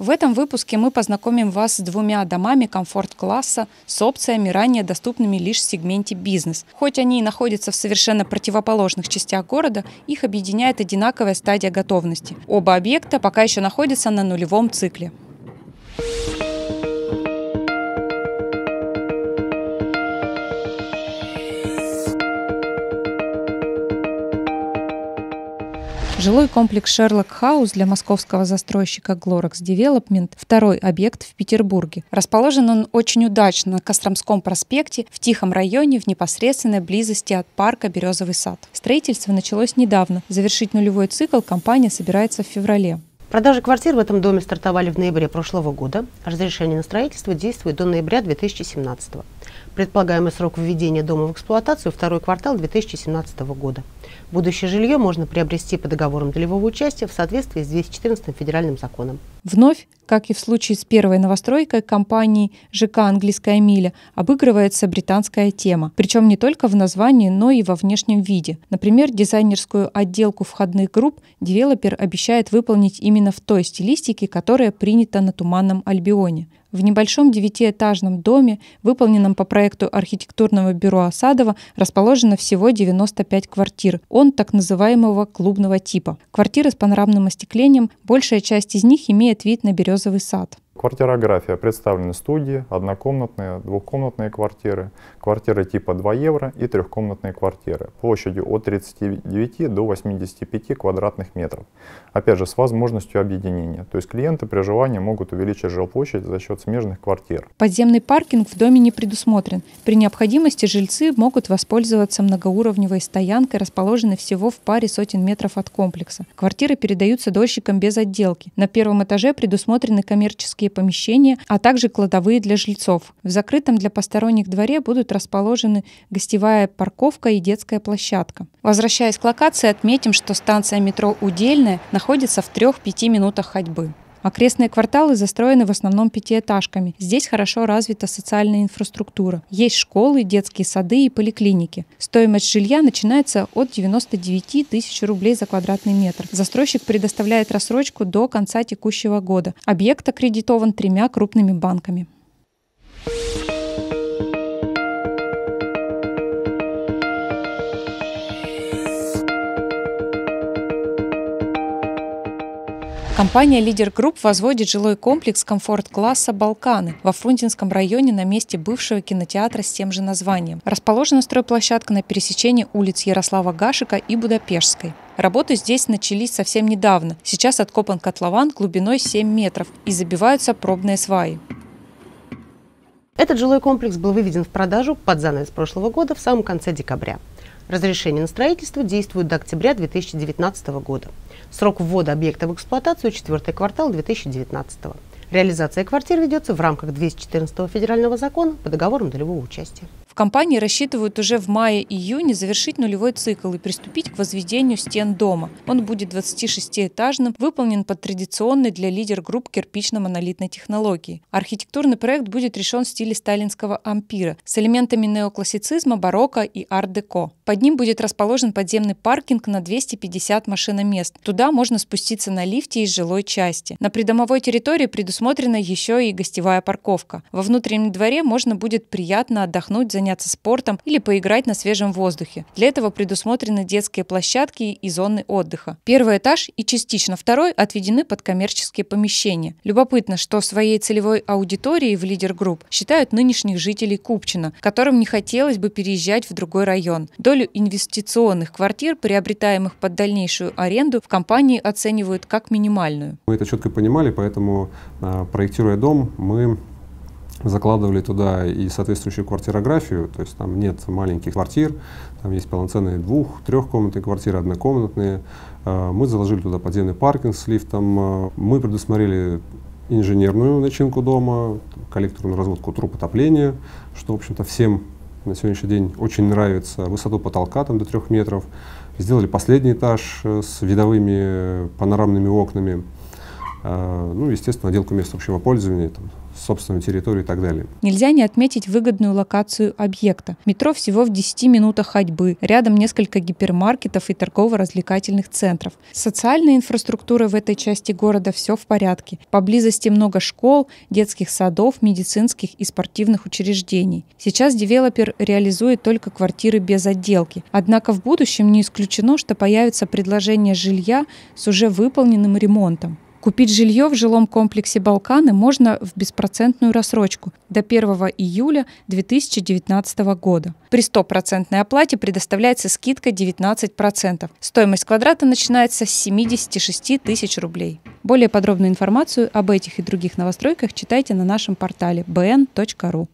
В этом выпуске мы познакомим вас с двумя домами комфорт-класса с опциями, ранее доступными лишь в сегменте бизнес. Хоть они и находятся в совершенно противоположных частях города, их объединяет одинаковая стадия готовности. Оба объекта пока еще находятся на нулевом цикле. Жилой комплекс «Шерлок Хаус» для московского застройщика «Глорекс Девелопмент» – второй объект в Петербурге. Расположен он очень удачно на Костромском проспекте в тихом районе в непосредственной близости от парка «Березовый сад». Строительство началось недавно. Завершить нулевой цикл компания собирается в феврале. Продажи квартир в этом доме стартовали в ноябре прошлого года. Разрешение на строительство действует до ноября 2017 года. Предполагаемый срок введения дома в эксплуатацию – второй квартал 2017 года. Будущее жилье можно приобрести по договорам долевого участия в соответствии с 214 федеральным законом. Вновь, как и в случае с первой новостройкой компании ЖК «Английская миля», обыгрывается британская тема. Причем не только в названии, но и во внешнем виде. Например, дизайнерскую отделку входных групп девелопер обещает выполнить именно в той стилистике, которая принята на Туманном Альбионе. В небольшом девятиэтажном доме, выполненном по проекту архитектурного бюро Осадова, расположено всего 95 квартир. Он так называемого клубного типа. Квартиры с панорамным остеклением, большая часть из них имеет вид на березовый сад. Квартирография представлены студии, однокомнатные, двухкомнатные квартиры, квартиры типа 2 евро и трехкомнатные квартиры площадью от 39 до 85 квадратных метров. Опять же, с возможностью объединения, то есть клиенты при желании могут увеличить жилплощадь за счет смежных квартир. Подземный паркинг в доме не предусмотрен. При необходимости жильцы могут воспользоваться многоуровневой стоянкой, расположенной всего в паре сотен метров от комплекса. Квартиры передаются дольщикам без отделки. На первом этаже предусмотрены коммерческие жилые помещения, а также кладовые для жильцов. В закрытом для посторонних дворе будут расположены гостевая парковка и детская площадка. Возвращаясь к локации, отметим, что станция метро «Удельная» находится в 3-5 минутах ходьбы. Окрестные кварталы застроены в основном пятиэтажками. Здесь хорошо развита социальная инфраструктура. Есть школы, детские сады и поликлиники. Стоимость жилья начинается от 99 тысяч рублей за квадратный метр. Застройщик предоставляет рассрочку до конца текущего года. Объект аккредитован тремя крупными банками. Компания «Лидер Групп» возводит жилой комплекс комфорт-класса «Балканы» во Фрунзенском районе на месте бывшего кинотеатра с тем же названием. Расположена стройплощадка на пересечении улиц Ярослава Гашика и Будапешской. Работы здесь начались совсем недавно. Сейчас откопан котлован глубиной 7 метров и забиваются пробные сваи. Этот жилой комплекс был выведен в продажу под занавес прошлого года в самом конце декабря. Разрешение на строительство действует до октября 2019 года. Срок ввода объекта в эксплуатацию – четвертый квартал 2019 года. Реализация квартир ведется в рамках 214 федерального закона по договорам долевого участия. Компании рассчитывают уже в мае-июне завершить нулевой цикл и приступить к возведению стен дома. Он будет 26-этажным, выполнен под традиционной для лидер-групп кирпично-монолитной технологии. Архитектурный проект будет решен в стиле сталинского ампира с элементами неоклассицизма, барокко и ар деко Под ним будет расположен подземный паркинг на 250 машиномест. Туда можно спуститься на лифте из жилой части. На придомовой территории предусмотрена еще и гостевая парковка. Во внутреннем дворе можно будет приятно отдохнуть, заняться заняться спортом или поиграть на свежем воздухе. Для этого предусмотрены детские площадки и зоны отдыха. Первый этаж и частично второй отведены под коммерческие помещения. Любопытно, что своей целевой аудиторией в лидер групп считают нынешних жителей Купчино, которым не хотелось бы переезжать в другой район. Долю инвестиционных квартир, приобретаемых под дальнейшую аренду, в компании оценивают как минимальную. Мы это четко понимали, поэтому, а, проектируя дом, мы закладывали туда и соответствующую квартирографию, то есть там нет маленьких квартир, там есть полноценные двух, трехкомнатные квартиры, однокомнатные. Э, мы заложили туда подземный паркинг с лифтом, э, мы предусмотрели инженерную начинку дома, коллекторную разводку труб отопления, что, в общем-то, всем на сегодняшний день очень нравится, высоту потолка там до трех метров. Сделали последний этаж э, с видовыми панорамными окнами. А, ну, естественно, отделку мест общего пользования, там, собственную территорию и так далее. Нельзя не отметить выгодную локацию объекта. Метро всего в 10 минутах ходьбы, рядом несколько гипермаркетов и торгово-развлекательных центров. Социальная инфраструктура в этой части города все в порядке. Поблизости много школ, детских садов, медицинских и спортивных учреждений. Сейчас девелопер реализует только квартиры без отделки. Однако в будущем не исключено, что появится предложение жилья с уже выполненным ремонтом. Купить жилье в жилом комплексе «Балканы» можно в беспроцентную рассрочку до 1 июля 2019 года. При стопроцентной оплате предоставляется скидка 19%. Стоимость квадрата начинается с 76 тысяч рублей. Более подробную информацию об этих и других новостройках читайте на нашем портале bn.ru.